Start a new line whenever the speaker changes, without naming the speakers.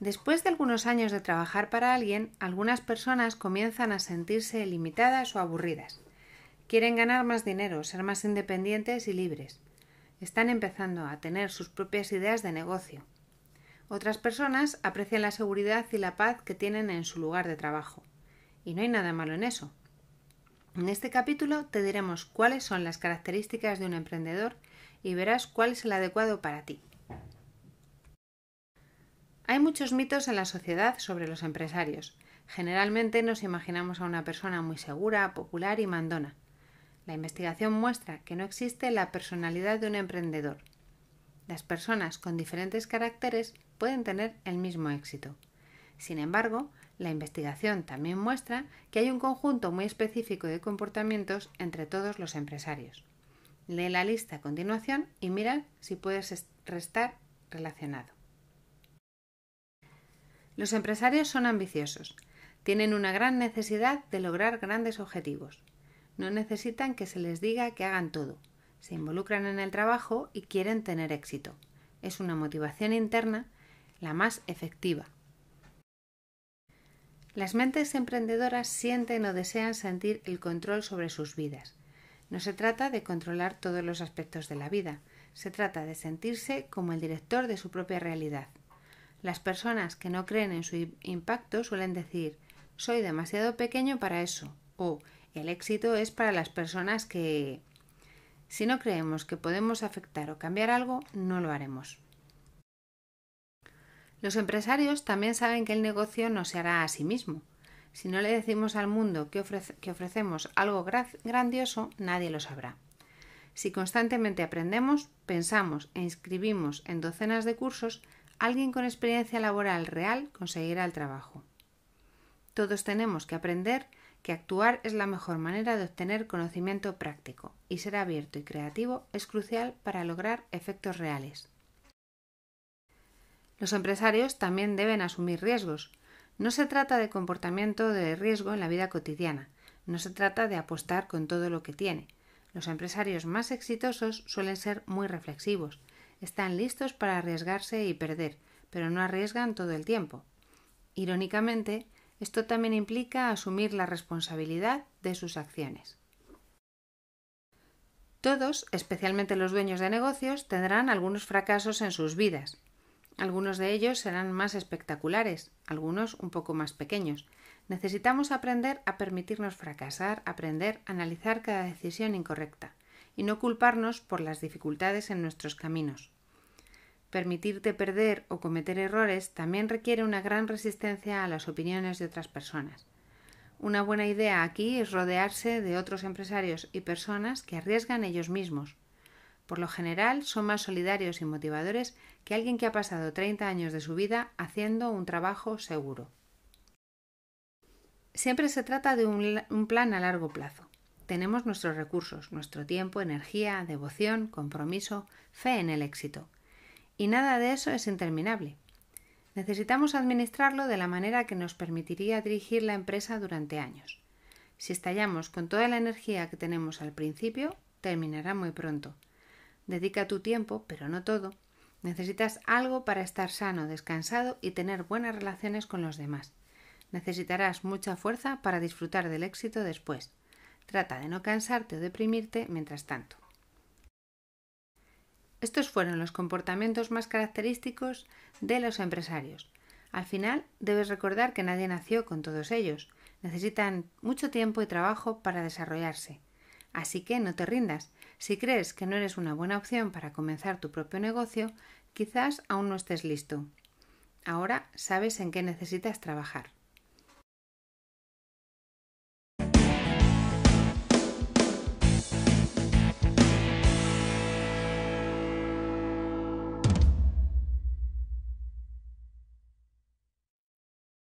Después de algunos años de trabajar para alguien, algunas personas comienzan a sentirse limitadas o aburridas. Quieren ganar más dinero, ser más independientes y libres. Están empezando a tener sus propias ideas de negocio. Otras personas aprecian la seguridad y la paz que tienen en su lugar de trabajo. Y no hay nada malo en eso. En este capítulo te diremos cuáles son las características de un emprendedor y verás cuál es el adecuado para ti. Hay muchos mitos en la sociedad sobre los empresarios. Generalmente nos imaginamos a una persona muy segura, popular y mandona. La investigación muestra que no existe la personalidad de un emprendedor. Las personas con diferentes caracteres pueden tener el mismo éxito. Sin embargo, la investigación también muestra que hay un conjunto muy específico de comportamientos entre todos los empresarios. Lee la lista a continuación y mira si puedes restar relacionado. Los empresarios son ambiciosos. Tienen una gran necesidad de lograr grandes objetivos. No necesitan que se les diga que hagan todo. Se involucran en el trabajo y quieren tener éxito. Es una motivación interna la más efectiva. Las mentes emprendedoras sienten o desean sentir el control sobre sus vidas. No se trata de controlar todos los aspectos de la vida, se trata de sentirse como el director de su propia realidad. Las personas que no creen en su impacto suelen decir soy demasiado pequeño para eso o el éxito es para las personas que... Si no creemos que podemos afectar o cambiar algo, no lo haremos. Los empresarios también saben que el negocio no se hará a sí mismo. Si no le decimos al mundo que, ofrecemos algo grandioso, nadie lo sabrá. Si constantemente aprendemos, pensamos e inscribimos en docenas de cursos, alguien con experiencia laboral real conseguirá el trabajo. Todos tenemos que aprender que actuar es la mejor manera de obtener conocimiento práctico y ser abierto y creativo es crucial para lograr efectos reales. Los empresarios también deben asumir riesgos. No se trata de comportamiento de riesgo en la vida cotidiana, no se trata de apostar con todo lo que tiene, los empresarios más exitosos suelen ser muy reflexivos. Están listos para arriesgarse y perder, pero no arriesgan todo el tiempo. Irónicamente, esto también implica asumir la responsabilidad de sus acciones. Todos, especialmente los dueños de negocios, tendrán algunos fracasos en sus vidas, algunos de ellos serán más espectaculares, algunos un poco más pequeños. Necesitamos aprender a permitirnos fracasar, aprender a analizar cada decisión incorrecta y no culparnos por las dificultades en nuestros caminos. Permitirte perder o cometer errores también requiere una gran resistencia a las opiniones de otras personas. Una buena idea aquí es rodearse de otros empresarios y personas que arriesgan ellos mismos, por lo general son más solidarios y motivadores que alguien que ha pasado 30 años de su vida haciendo un trabajo seguro. Siempre se trata de un, un plan a largo plazo. Tenemos nuestros recursos, nuestro tiempo, energía, devoción, compromiso, fe en el éxito. Y nada de eso es interminable. Necesitamos administrarlo de la manera que nos permitiría dirigir la empresa durante años. Si estallamos con toda la energía que tenemos al principio, terminará muy pronto. Dedica tu tiempo, pero no todo. Necesitas algo para estar sano, descansado y tener buenas relaciones con los demás. Necesitarás mucha fuerza para disfrutar del éxito después. Trata de no cansarte o deprimirte mientras tanto. Estos fueron los comportamientos más característicos de los empresarios. Al final, debes recordar que nadie nació con todos ellos. Necesitan mucho tiempo y trabajo para desarrollarse. Así que no te rindas. Si crees que no eres una buena opción para comenzar tu propio negocio, quizás aún no estés listo. Ahora sabes en qué necesitas trabajar.